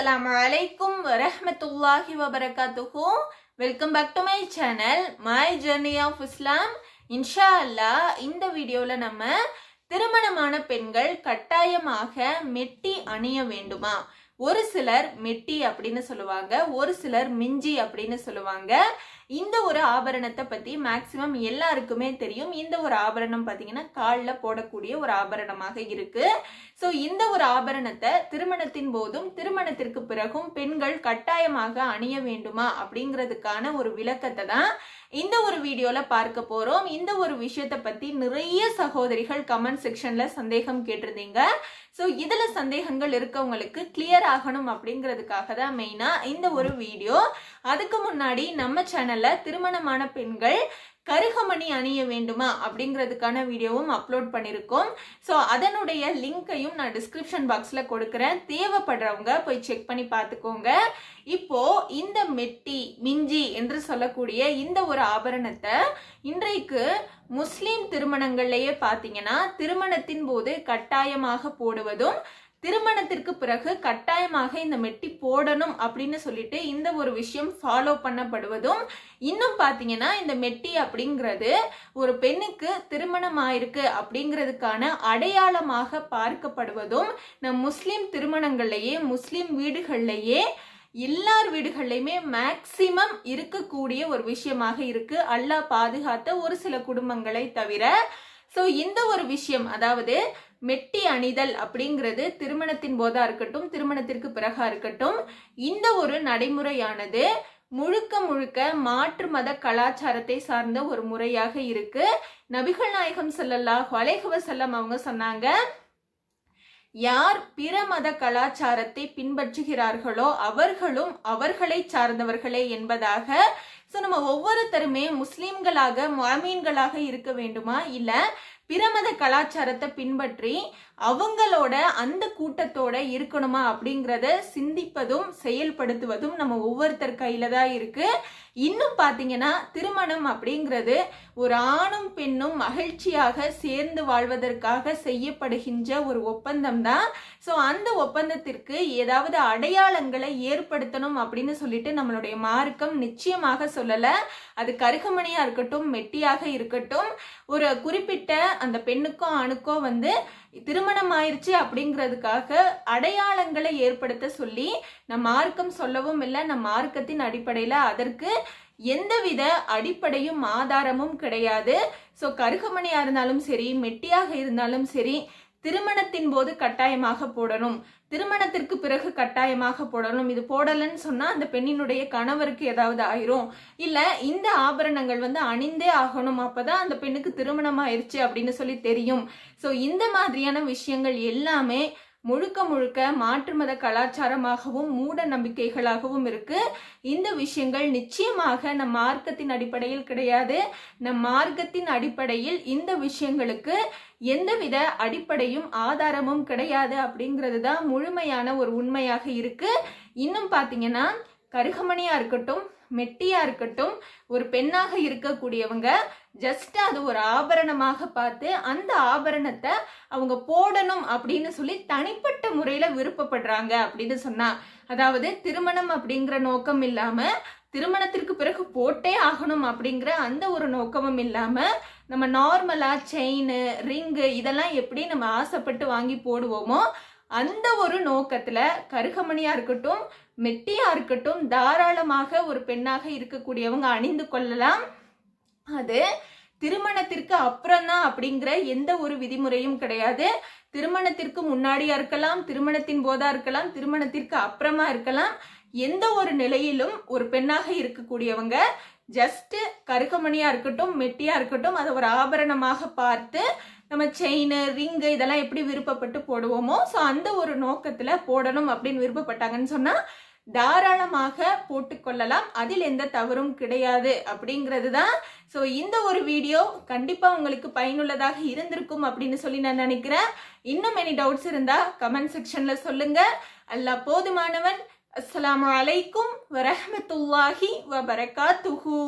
அஸ்லாம் வலைக்கும் வரமத்துல்லாஹி வபரகாத்துஹூ welcome back to my channel my journey of Islam இன்ஷா அல்லா இந்த வீடியோவில் நம்ம திருமணமான பெண்கள் கட்டாயமாக மெட்டி அணிய வேண்டுமா ஒரு சிலர் மெட்டி அப்படின்னு சொல்லுவாங்க ஒரு சிலர் மிஞ்சி அப்படின்னு சொல்லுவாங்க இந்த ஒரு ஆபரணத்தை பற்றி மேக்சிமம் எல்லாருக்குமே தெரியும் இந்த ஒரு ஆபரணம் பார்த்தீங்கன்னா காலில் போடக்கூடிய ஒரு ஆபரணமாக இருக்கு ஸோ இந்த ஒரு ஆபரணத்தை திருமணத்தின் போதும் திருமணத்திற்கு பிறகும் பெண்கள் கட்டாயமாக அணிய வேண்டுமா அப்படிங்கிறதுக்கான ஒரு விளக்கத்தை தான் இந்த ஒரு வீடியோவில் பார்க்க போகிறோம் இந்த ஒரு விஷயத்தை பற்றி நிறைய சகோதரிகள் கமெண்ட் செக்ஷனில் சந்தேகம் கேட்டிருந்தீங்க ஸோ இதில் சந்தேகங்கள் இருக்கவங்களுக்கு கிளியர் ஆகணும் அப்படிங்கிறதுக்காக தான் மெயினாக இந்த ஒரு வீடியோ அதுக்கு முன்னாடி நம்ம சேனல் சேனல்ல திருமணமான பெண்கள் கருகமணி அணிய வேண்டுமா அப்படிங்கிறதுக்கான வீடியோவும் அப்லோட் பண்ணியிருக்கோம் ஸோ அதனுடைய லிங்க்கையும் நான் டிஸ்கிரிப்ஷன் பாக்ஸில் கொடுக்குறேன் தேவைப்படுறவங்க போய் செக் பண்ணி பார்த்துக்கோங்க இப்போ இந்த மெட்டி மிஞ்சி என்று சொல்லக்கூடிய இந்த ஒரு ஆபரணத்தை இன்றைக்கு முஸ்லீம் திருமணங்கள்லேயே பார்த்தீங்கன்னா திருமணத்தின் போது கட்டாயமாக போடுவதும் திருமணத்திற்கு பிறகு கட்டாயமாக இந்த மெட்டி போடணும் அப்படின்னு சொல்லிட்டு இந்த ஒரு விஷயம் ஃபாலோ பண்ணப்படுவதும் இன்னும் பார்த்தீங்கன்னா இந்த மெட்டி அப்படிங்கிறது ஒரு பெண்ணுக்கு திருமணம் ஆயிருக்கு அப்படிங்கிறதுக்கான அடையாளமாக பார்க்கப்படுவதும் நம் முஸ்லீம் திருமணங்கள்லேயே முஸ்லீம் வீடுகள்லேயே எல்லார் வீடுகள்லையுமே மேக்சிமம் இருக்கக்கூடிய ஒரு விஷயமாக இருக்கு அல்லாஹ் பாதுகாத்த ஒரு சில குடும்பங்களை தவிர ஸோ இந்த ஒரு விஷயம் அதாவது மெட்டி அணிதல் அப்படிங்கிறது திருமணத்தின் போதா இருக்கட்டும் திருமணத்திற்கு பிறகா இருக்கட்டும் இந்த ஒரு நடைமுறையானது முழுக்க முழுக்க மாற்று மத கலாச்சாரத்தை சார்ந்த ஒரு முறையாக இருக்கு நபிகள் நாயகம் செல்லல்லா ஹொலைஹுவ செல்லம் அவங்க சொன்னாங்க யார் பிற மத கலாச்சாரத்தை பின்பற்றுகிறார்களோ அவர்களும் அவர்களை சார்ந்தவர்களே என்பதாக ஸோ நம்ம ஒவ்வொருத்தருமே முஸ்லீம்களாக மாமீன்களாக இருக்க வேண்டுமா இல்லை பிரமத கலாச்சாரத்தை பின்பற்றி அவங்களோட அந்த கூட்டத்தோட இருக்கணுமா அப்படிங்கிறத சிந்திப்பதும் செயல்படுத்துவதும் நம்ம ஒவ்வொருத்தர் கையில தான் இருக்கு இன்னும் பார்த்தீங்கன்னா திருமணம் அப்படிங்கிறது ஒரு ஆணும் பெண்ணும் மகிழ்ச்சியாக சேர்ந்து வாழ்வதற்காக செய்யப்படுகின்ற ஒரு ஒப்பந்தம் தான் ஸோ அந்த ஒப்பந்தத்திற்கு ஏதாவது அடையாளங்களை ஏற்படுத்தணும் அப்படின்னு சொல்லிட்டு நம்மளுடைய மார்க்கம் நிச்சயமாக சொல்லலை அது கருகமணியாக இருக்கட்டும் மெட்டியாக இருக்கட்டும் ஒரு குறிப்பிட்ட அந்த பெண்ணுக்கோ ஆணுக்கோ வந்து திருமணம் ஆயிடுச்சு அப்படிங்கிறதுக்காக அடையாளங்களை ஏற்படுத்த சொல்லி நம் மார்க்கம் சொல்லவும் இல்லை நம் மார்க்கத்தின் அடிப்படையில் அதற்கு எந்தவித அடிப்படையும் ஆதாரமும் கிடையாது ஸோ கருகமணியாக இருந்தாலும் சரி மெட்டியாக இருந்தாலும் சரி திருமணத்தின் போது கட்டாயமாக போடணும் திருமணத்திற்கு பிறகு கட்டாயமாக போடணும் இது போடலன்னு சொன்னா அந்த பெண்ணினுடைய கணவருக்கு ஏதாவது ஆயிரும் இல்ல இந்த ஆபரணங்கள் வந்து அணிந்தே ஆகணும் அப்பதான் அந்த பெண்ணுக்கு திருமணம் ஆயிருச்சு அப்படின்னு சொல்லி தெரியும் ஸோ இந்த மாதிரியான விஷயங்கள் எல்லாமே முழுக்க முழுக்க மாற்று மத கலாச்சாரமாகவும் மூட நம்பிக்கைகளாகவும் இருக்கு இந்த விஷயங்கள் நிச்சயமாக நம் மார்க்கத்தின் அடிப்படையில் கிடையாது நம் மார்க்கத்தின் அடிப்படையில் இந்த விஷயங்களுக்கு எந்தவித அடிப்படையும் ஆதாரமும் கிடையாது அப்படிங்கிறது தான் முழுமையான ஒரு உண்மையாக இருக்கு இன்னும் பார்த்தீங்கன்னா கருகமணியா இருக்கட்டும் மெட்டியா இருக்கட்டும் ஒரு பெண்ணாக இருக்கக்கூடியவங்க ஜஸ்ட் அது ஒரு ஆபரணமாக பார்த்து அந்த ஆபரணத்தை அவங்க போடணும் அப்படின்னு சொல்லி தனிப்பட்ட முறையில விருப்பப்படுறாங்க அப்படின்னு சொன்னா அதாவது திருமணம் அப்படிங்கிற நோக்கம் இல்லாம திருமணத்திற்கு பிறகு போட்டே ஆகணும் அப்படிங்கிற அந்த ஒரு நோக்கமும் இல்லாம நம்ம நார்மலா செயின் ரிங்கு இதெல்லாம் எப்படி நம்ம ஆசைப்பட்டு வாங்கி போடுவோமோ அந்த ஒரு நோக்கத்துல கருகமணியா இருக்கட்டும் மெட்டியா இருக்கட்டும் தாராளமாக ஒரு பெண்ணாக இருக்கக்கூடியவங்க அணிந்து கொள்ளலாம் அது திருமணத்திற்கு அப்புறம் தான் அப்படிங்கிற எந்த ஒரு விதிமுறையும் கிடையாது திருமணத்திற்கு முன்னாடியா இருக்கலாம் திருமணத்தின் போதா இருக்கலாம் திருமணத்திற்கு அப்புறமா இருக்கலாம் எந்த ஒரு நிலையிலும் ஒரு பெண்ணாக இருக்கக்கூடியவங்க ஜஸ்ட் கருகமணியா இருக்கட்டும் மெட்டியா இருக்கட்டும் அதை ஒரு ஆபரணமாக பார்த்து நம்ம செயின் ரிங்கு இதெல்லாம் எப்படி விருப்பப்பட்டு போடுவோமோ ஸோ அந்த ஒரு நோக்கத்தில் போடணும் அப்படின்னு விருப்பப்பட்டாங்கன்னு சொன்னால் தாராளமாக போட்டுக்கொள்ளலாம் அதில் எந்த தவறும் கிடையாது அப்படிங்கிறது தான் ஸோ இந்த ஒரு வீடியோ கண்டிப்பாக உங்களுக்கு பயனுள்ளதாக இருந்திருக்கும் அப்படின்னு சொல்லி நான் நினைக்கிறேன் இன்னும் எனி டவுட்ஸ் இருந்தால் கமெண்ட் செக்ஷனில் சொல்லுங்கள் அல்லா போதுமானவன் அஸ்லாம் வலைக்கும் வரஹமத்துல்லாஹி வரகாத்துஹூ